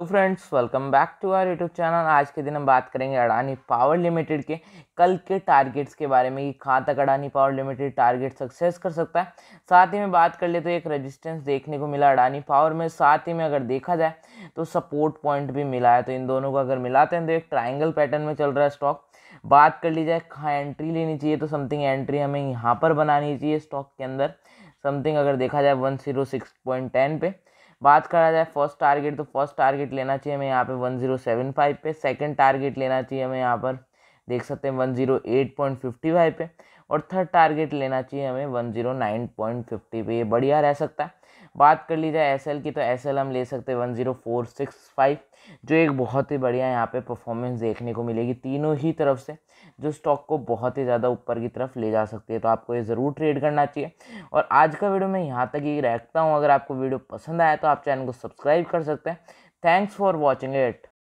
तो friends welcome back to our YouTube channel आज के दिन हम बात करेंगे अडानी पावर लिमिटेड के कल के टारगेट्स के बारे में कि कहाँ तक Adani power limited target success कर सकता है साथ ही में बात कर ले तो एक रेजिस्टेंस देखने को मिला अडानी पावर में साथ ही में अगर देखा जाए तो सपोर्ट पॉइंट भी मिला है तो इन दोनों को अगर मिलाते हैं तो एक ट्राइंगल पैटर्न में चल रहा है स्टॉक बात कर ली जाए कहाँ एंट्री लेनी चाहिए तो समथिंग एंट्री हमें यहाँ पर बनानी चाहिए स्टॉक के अंदर समथिंग अगर देखा जाए वन सिक्स पॉइंट टेन पे बात करा जाए फर्स्ट टारगेट तो फर्स्ट टारगेट लेना चाहिए हमें यहाँ पे फाइव पे सेकेंड टारगेट लेना चाहिए हमें यहाँ पर देख सकते हैं one zero eight point fifty five पे और थर्ड टारगेट लेना चाहिए हमें one zero nine point fifty पे ये बढ़िया रह सकता है बात कर ली जाए एस की तो एस हम ले सकते हैं one zero four six five जो एक बहुत ही बढ़िया यहाँ पे परफॉर्मेंस देखने को मिलेगी तीनों ही तरफ से जो स्टॉक को बहुत ही ज़्यादा ऊपर की तरफ ले जा सकती है तो आपको ये ज़रूर ट्रेड करना चाहिए और आज का वीडियो मैं यहाँ तक ही रखता हूँ अगर आपको वीडियो पसंद आया तो आप चैनल को सब्सक्राइब कर सकते हैं थैंक्स फॉर वॉचिंग इट